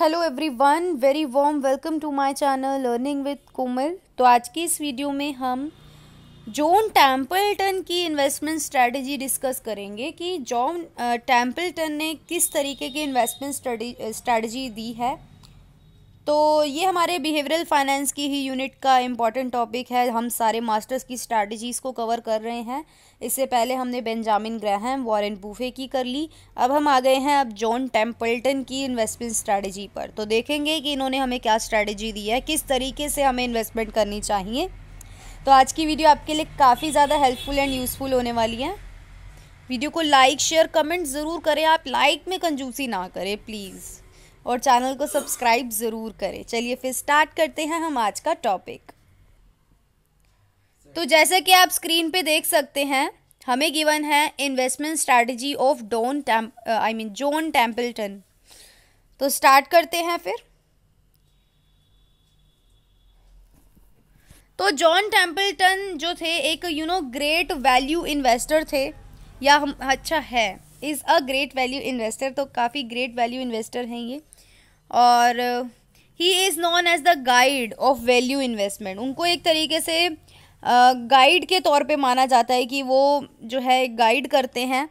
hello everyone very warm welcome to my channel learning with Komal तो आज की इस वीडियो में हम जॉन टैम्पल्टन की इन्वेस्टमेंट स्ट्रैटेजी डिस्कस करेंगे कि जॉन टैम्पल्टन ने किस तरीके की इन्वेस्टमेंट स्ट्रेटजी दी है तो ये हमारे बिहेवियरल फाइनेंस की ही यूनिट का इम्पॉर्टेंट टॉपिक है हम सारे मास्टर्स की स्ट्रैटेजीज़ को कवर कर रहे हैं इससे पहले हमने बेंजामिन ग्रहम वॉरेन बूफे की कर ली अब हम आ गए हैं अब जॉन टेम्पल्टन की इन्वेस्टमेंट स्ट्रैटेजी पर तो देखेंगे कि इन्होंने हमें क्या स्ट्रैटेजी दी है किस तरीके से हमें इन्वेस्टमेंट करनी चाहिए तो आज की वीडियो आपके लिए काफ़ी ज़्यादा हेल्पफुल एंड यूज़फुल होने वाली है वीडियो को लाइक शेयर कमेंट ज़रूर करें आप लाइक में कंजूसी ना करें प्लीज़ और चैनल को सब्सक्राइब ज़रूर करें चलिए फिर स्टार्ट करते हैं हम आज का टॉपिक तो जैसा कि आप स्क्रीन पे देख सकते हैं हमें गिवन है investment strategy of Don Tam I mean John Templeton तो स्टार्ट करते हैं फिर तो जॉन टेम्पल्टन जो थे एक you know great value investor थे या हम अच्छा है is a great value investor तो काफ़ी ग्रेट वैल्यू इन्वेस्टर हैं ये और he is known as the guide of value investment उनको एक तरीके से गाइड uh, के तौर पे माना जाता है कि वो जो है गाइड करते हैं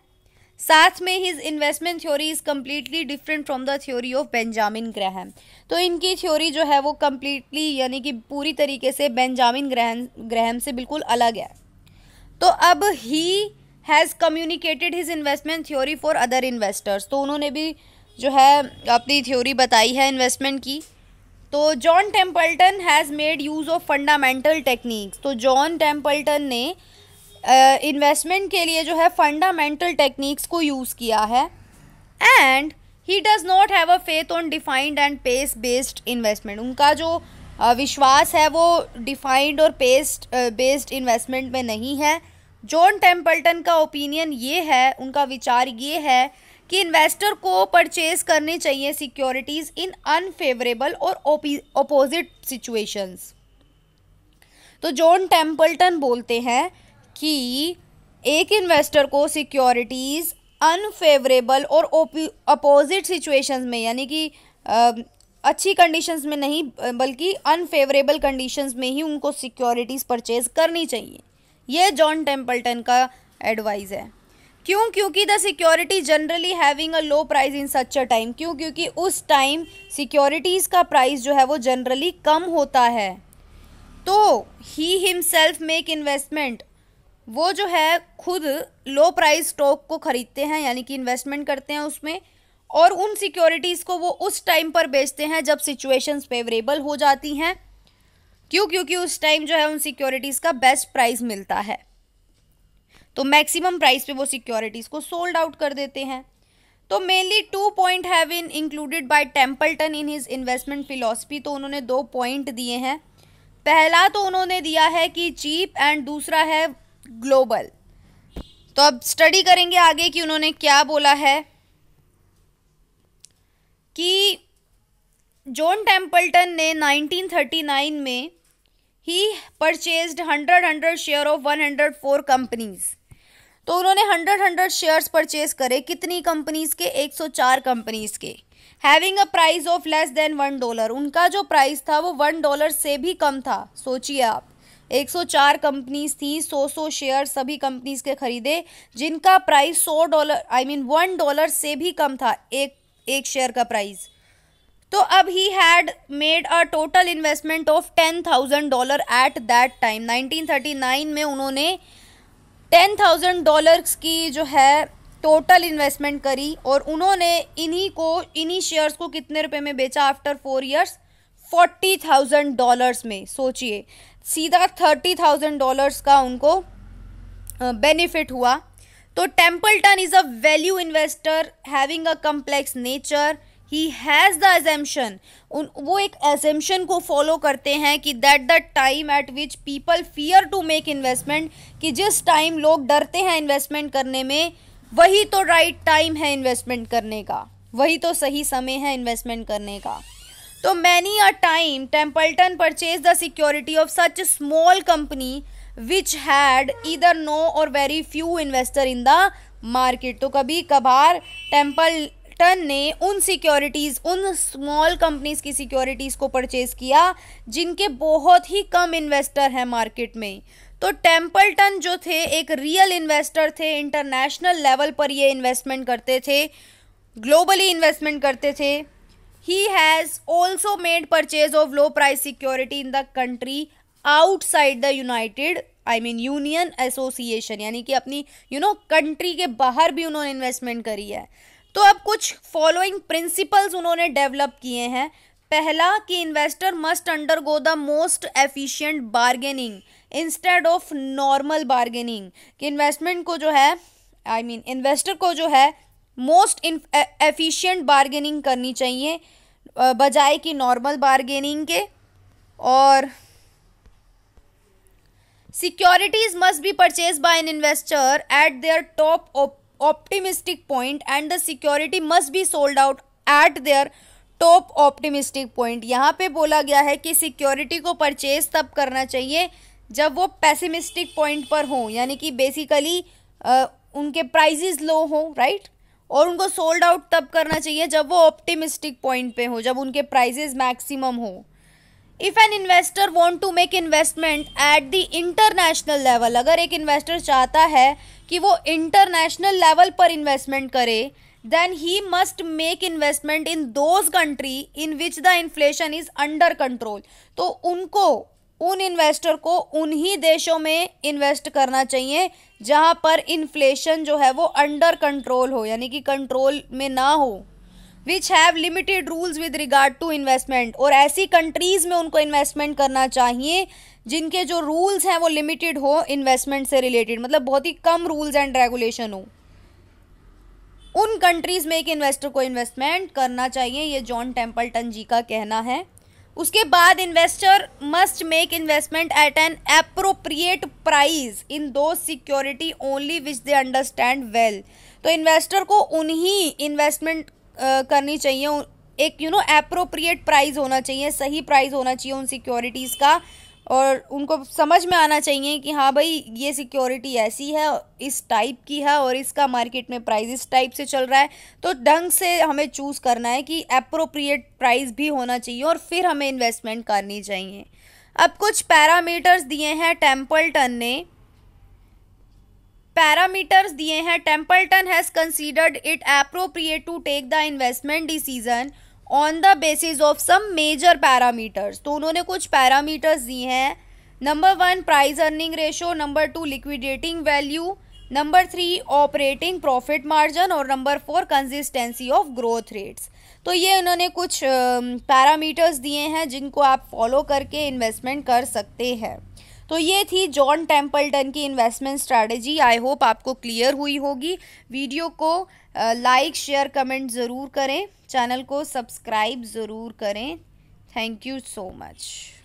साथ में his investment theory is completely different from the theory of Benjamin Graham तो इनकी थ्योरी जो है वो कम्प्लीटली यानी कि पूरी तरीके से बेंजामिन ग्रहण ग्रहण से बिल्कुल अलग है तो अब he has communicated his investment theory for other investors तो उन्होंने भी जो है अपनी थ्योरी बताई है इन्वेस्टमेंट की तो John Templeton has made use of fundamental techniques तो जॉन टेम्पल्टन ने इन्वेस्टमेंट uh, के लिए जो है फंडामेंटल टेक्निक्स को यूज़ किया है and he does not have a faith on defined and pace based investment उनका जो uh, विश्वास है वो डिफाइंड और पेस्ट बेस्ड इन्वेस्टमेंट में नहीं है जॉन टेम्पल्टन का ओपिनियन ये है उनका विचार ये है कि इन्वेस्टर को परचेज करने चाहिए सिक्योरिटीज़ इन अनफेवरेबल और अपोजिट सिचुएशंस तो जॉन टेम्पल्टन बोलते हैं कि एक इन्वेस्टर को सिक्योरिटीज़ अनफेवरेबल और अपोजिट सिचुएशंस में यानी कि अच्छी कंडीशंस में नहीं बल्कि अनफेवरेबल कंडीशंस में ही उनको सिक्योरिटीज़ परचेज करनी चाहिए यह जॉन टेम्पल्टन का एडवाइस है क्यों क्योंकि the security generally having a low price in such a time क्यों क्योंकि उस टाइम सिक्योरिटीज़ का प्राइस जो है वो जनरली कम होता है तो ही हिमसेल्फ मेक इन्वेस्टमेंट वो जो है खुद लो प्राइस स्टॉक को ख़रीदते हैं यानी कि इन्वेस्टमेंट करते हैं उसमें और उन सिक्योरिटीज़ को वो उस टाइम पर बेचते हैं जब सिचुएशंस फेवरेबल हो जाती हैं क्यों क्योंकि उस टाइम जो है उन सिक्योरिटीज़ का बेस्ट प्राइस मिलता है तो मैक्सिमम प्राइस पे वो सिक्योरिटीज़ को सोल्ड आउट कर देते हैं तो mainly two point have in included by Templeton in his investment philosophy तो उन्होंने दो पॉइंट दिए हैं पहला तो उन्होंने दिया है कि चीप एंड दूसरा है ग्लोबल तो अब स्टडी करेंगे आगे कि उन्होंने क्या बोला है कि जॉन टेम्पल्टन ने 1939 में ही परचेज्ड 100 100 शेयर ऑफ 104 कंपनीज़ तो उन्होंने हंड्रेड हंड्रेड शेयर्स परचेज करे कितनी कंपनीज के 104 कंपनीज के having a price of less than one dollar उनका जो प्राइस था वो वन डॉलर से भी कम था सोचिए आप 104 कंपनीज थी 100 सौ शेयर सभी कंपनीज के खरीदे जिनका price 100 dollar I mean one dollar से भी कम था एक एक शेयर का प्राइस तो अब he had made a total investment of ten thousand dollar at that time 1939 में उन्होंने टेन थाउजेंड डॉलर्स की जो है टोटल इन्वेस्टमेंट करी और उन्होंने इन्हीं को इन्हीं शेयर्स को कितने रुपए में बेचा after four years forty thousand dollars में सोचिए सीधा थर्टी थाउजेंड डॉलर्स का उनको बेनिफिट हुआ तो Templeton is a value investor having a complex nature he has the assumption उन वो एक एजम्पन को फॉलो करते हैं कि that the time at which people fear to make investment कि जिस टाइम लोग डरते हैं इन्वेस्टमेंट करने में वही तो राइट right टाइम है इन्वेस्टमेंट करने का वही तो सही समय है इन्वेस्टमेंट करने का तो many a time Templeton purchase the security of such small company which had either no or very few investor in the market तो कभी कभार टेम्पल टन ने उन सिक्योरिटीज़ उन स्मॉल कंपनीज़ की सिक्योरिटीज़ को परचेज किया जिनके बहुत ही कम इन्वेस्टर हैं मार्केट में तो टेम्पल्टन जो थे एक रियल इन्वेस्टर थे इंटरनेशनल लेवल पर ये इन्वेस्टमेंट करते थे ग्लोबली इन्वेस्टमेंट करते थे he has also made purchase of low price security in the country outside the united I mean union association यानी कि अपनी यू नो कंट्री के बाहर भी उन्होंने इन्वेस्टमेंट करी है तो अब कुछ फॉलोइंग प्रिंसिपल्स उन्होंने डेवलप किए हैं पहला कि investor must undergo the most efficient bargaining instead of normal bargaining कि इन्वेस्टमेंट को जो है आई मीन इन्वेस्टर को जो है मोस्ट एफिशिएंट बार्गेनिंग करनी चाहिए बजाय कि नॉर्मल बार्गेनिंग के और securities must be purchase by an investor at their top optimistic point and the security must be sold out at their top optimistic point यहाँ पे बोला गया है कि सिक्योरिटी को परचेज तब करना चाहिए जब वो पैसिमिस्टिक पॉइंट पर हों यानी कि बेसिकली उनके प्राइजेज लो हों राइट और उनको सोल्ड आउट तब करना चाहिए जब वो ऑप्टिमिस्टिक पॉइंट पे हो जब उनके प्राइजेज मैक्सिमम हो if an investor want to make investment at the international level अगर एक इन्वेस्टर चाहता है कि वो इंटरनेशनल लेवल पर इन्वेस्टमेंट करे then he must make investment in those country in which the inflation is under control तो उनको उन इन्वेस्टर को उन्हीं देशों में इन्वेस्ट करना चाहिए जहाँ पर इन्फ्लेशन जो है वो अंडर कंट्रोल हो यानी कि कंट्रोल में ना हो which have limited rules with regard to investment और ऐसी कंट्रीज़ में उनको इन्वेस्टमेंट करना चाहिए जिनके जो रूल्स हैं वो लिमिटेड हो इन्वेस्टमेंट से रिलेटेड मतलब बहुत ही कम रूल्स एंड रेगुलेशन हो उन कंट्रीज़ में एक इन्वेस्टर को इन्वेस्टमेंट करना चाहिए ये जॉन टेम्पल्टन जी का कहना है उसके बाद investor must make investment at an appropriate price in those security only which they understand well तो इन्वेस्टर को उन्हीं इन्वेस्टमेंट करनी चाहिए एक यू नो अप्रोप्रिएट प्राइस होना चाहिए सही प्राइस होना चाहिए उन सिक्योरिटीज़ का और उनको समझ में आना चाहिए कि हाँ भाई ये सिक्योरिटी ऐसी है इस टाइप की है और इसका मार्केट में प्राइस इस टाइप से चल रहा है तो ढंग से हमें चूज़ करना है कि अप्रोप्रिएट प्राइस भी होना चाहिए और फिर हमें इन्वेस्टमेंट करनी चाहिए अब कुछ पैरामीटर्स दिए हैं टेम्पल टन ने पैरामीटर्स दिए हैं Templeton has considered it appropriate to take the investment decision on the basis of some major parameters तो उन्होंने कुछ पैरामीटर्स दिए हैं number one price earning ratio number two liquidating value number three operating profit margin और number four consistency of growth rates तो ये उन्होंने कुछ पैरामीटर्स दिए हैं जिनको आप फॉलो करके इन्वेस्टमेंट कर सकते हैं तो ये थी जॉन टेम्पल्टन की इन्वेस्टमेंट स्ट्रैटेजी आई होप आपको क्लियर हुई होगी वीडियो को लाइक शेयर कमेंट ज़रूर करें चैनल को सब्सक्राइब ज़रूर करें थैंक यू सो मच